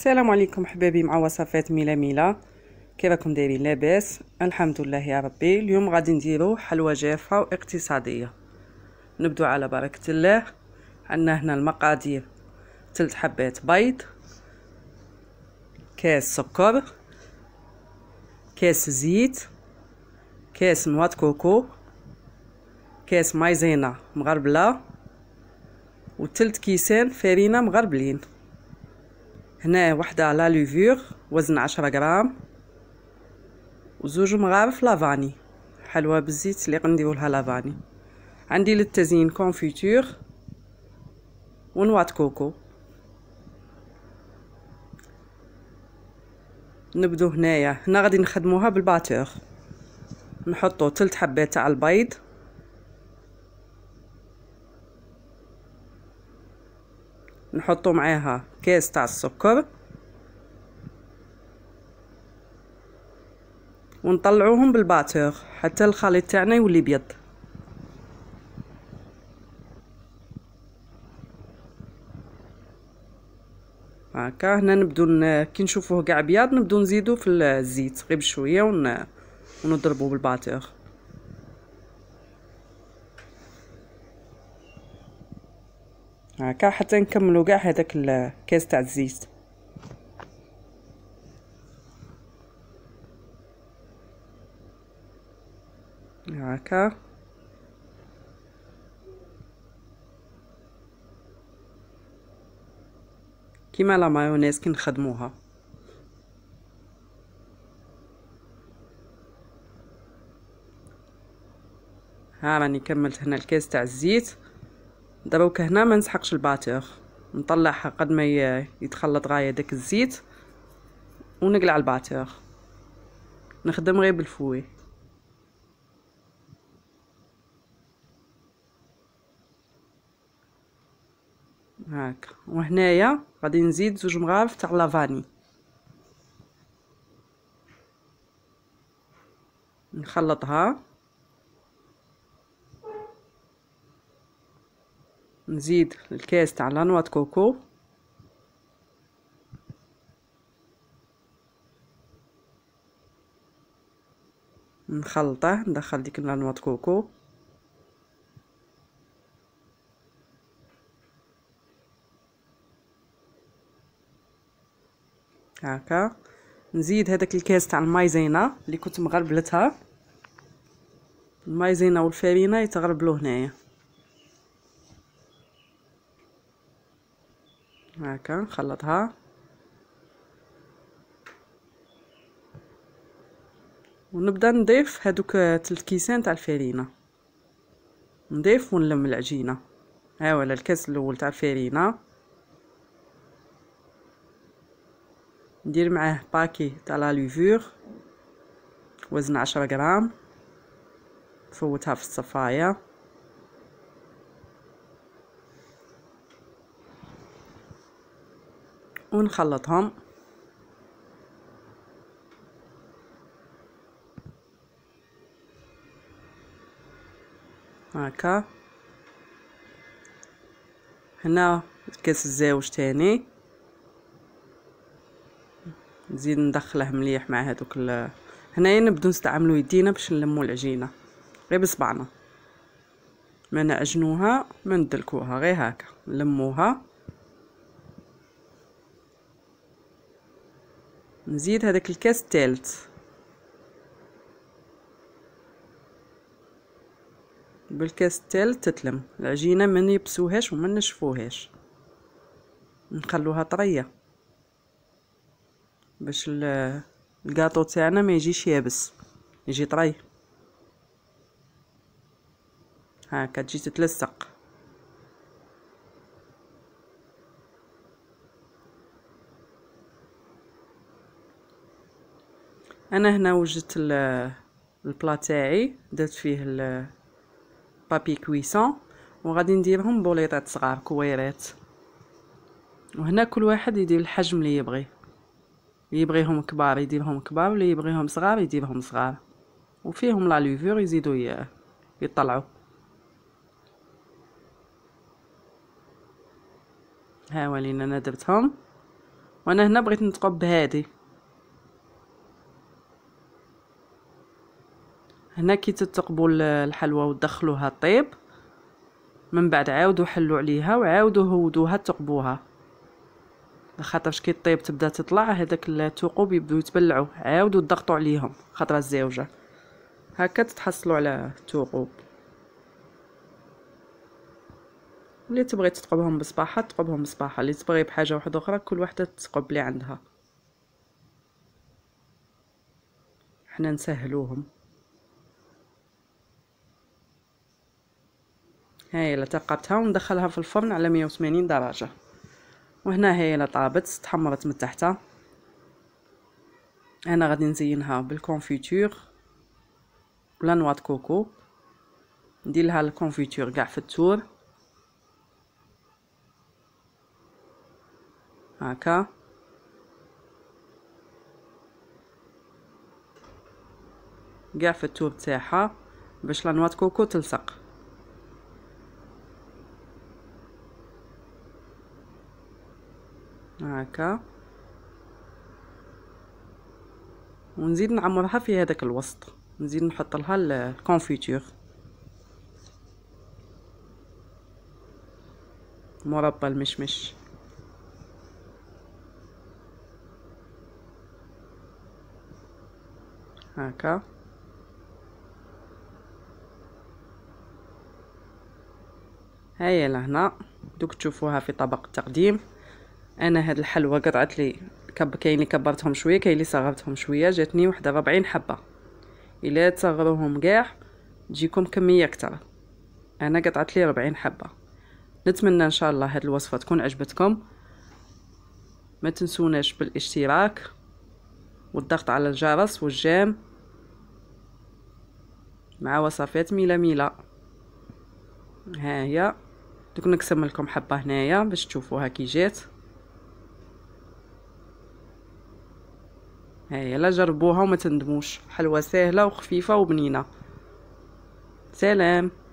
السلام عليكم حبايبي مع وصفات ميلا ميلا كيفكم دايرين لاباس الحمد لله يا ربي اليوم غادي نديرو حلوى جافه واقتصاديه نبدو على بركه الله عندنا هنا المقادير ثلاث حبات بيض كاس سكر كاس زيت كاس نواه كوكو كاس مايزينا مغربله وثلث كيسان فرينه مغربلين هنا وحده لا لوفور وزن عشرة غرام وزوج مغارف لافاني حلوه بالزيت اللي غنديرولها لافاني عندي للتزيين كونفيتور ونوات كوكو نبدو هنايا هنا غادي نخدموها بالباتور نحطو تلت حبات تاع البيض نحطو معاها كاس تاع السكر ونطلعوهم بالباتور حتى الخليط تاعنا يولي ابيض هكا هنا نبدو كي نشوفوه كاع بياض نبدو نزيدو في الزيت غير بشويه ونضربو بالباتور هكا آه، حتى نكملو كاع هذاك الكاس تاع الزيت هكا كيما لا مايونيز كنخدموها ها راني كملت هنا الكاس تاع الزيت دابا هنا ما نسحقش الباتور نطلعها قد ما يتخلط غايه داك الزيت ونقلع الباتور نخدم غير بالفوي هاك وهنايا غادي نزيد زوج مغارف تاع لافاني نخلطها نزيد الكاس تاع لانوا كوكو نخلطه ندخل ديك لانوا كوكو هكا نزيد هذاك الكاس تاع المايزينا اللي كنت مغربلتها المايزينا والفارينه يتغربلو هنايا هكا نخلطها ونبدا نضيف هادوك تلت كيسان تاع الفرينه نضيف ونلم العجينه ها هو الكاس الاول تاع الفرينه ندير معاه باكي تاع لا لوفور وزن عشرة غرام نفوتها في الصفايه ونخلطهم هكا هنا كاس الزاوج تاني نزيد ندخله مليح مع هادوك ال... هنايا نبدو نستعملو يدينا باش نلمو العجينه غير بصبعنا ما نعجنوها ما ندلكوها غير هكا نلموها نزيد هذاك الكاس الثالث بالكاس الثالث تتلم العجينه ما نيبسوهاش وما نشفوهاش نخلوها طريه باش الكاطو تاعنا ما يجيش يابس يجي طري هاكا تجي تتلصق انا هنا وجدت البلا تاعي درت فيه البابي كويسون وغادي نديرهم بوليطات صغار كويرات وهنا كل واحد يدير الحجم اللي يبغي اللي يبغيهم كبار يديرهم كبار واللي يبغيهم صغار يديرهم صغار وفيهم لا لوفور يزيدوا يطلعوا ها ولينا انا درتهم وانا هنا بغيت نتقب بهادي هنا كي تتقبوا الحلوى ودخلوها طيب من بعد عاودوا حلوا عليها وعاودوا هودوها تقبوها خاطرش كي طيب تبدا تطلع هذاك الثقوب يبداو يتبلعوا عاودوا تضغطوا عليهم خاطر الزوجه هكا تتحصلوا على الثقوب اللي تبغي تتقبهم بصباحه تقبهم بصباحه اللي تبغي بحاجه واحده اخرى كل وحده تتقب اللي عندها حنا نسهلوهم هاي الا تقبتها وندخلها في الفرن على 180 درجه وهنا هاي الا طابت تحمرت من تحتها انا غادي نزينها بالكونفيتور ولا نوا كوكو ندير لها الكونفيتور كاع في التور هاكا كاع في التور تاعها باش لا نوا كوكو تلصق هكا ونزيد نعمرها في هذاك الوسط نزيد نحط لها الكونفيتور مربى المشمش هكا هيا لهنا دوك تشوفوها في طبق التقديم انا هاد الحلوه قطعت لي كب كاين اللي كبرتهم شويه كاين اللي صغرتهم شويه جاتني وحده 40 حبه الا تصغروهم كاع تجيكم كميه اكثر انا قطعت لي 40 حبه نتمنى ان شاء الله هاد الوصفه تكون عجبتكم ما تنسوناش بالاشتراك والضغط على الجرس والجام مع وصفات ميلا ميلا ها هي دوك نقسم لكم حبه هنايا باش تشوفوها كي جات لا جربوها وما تندموش حلوه سهله وخفيفه وبنينه سلام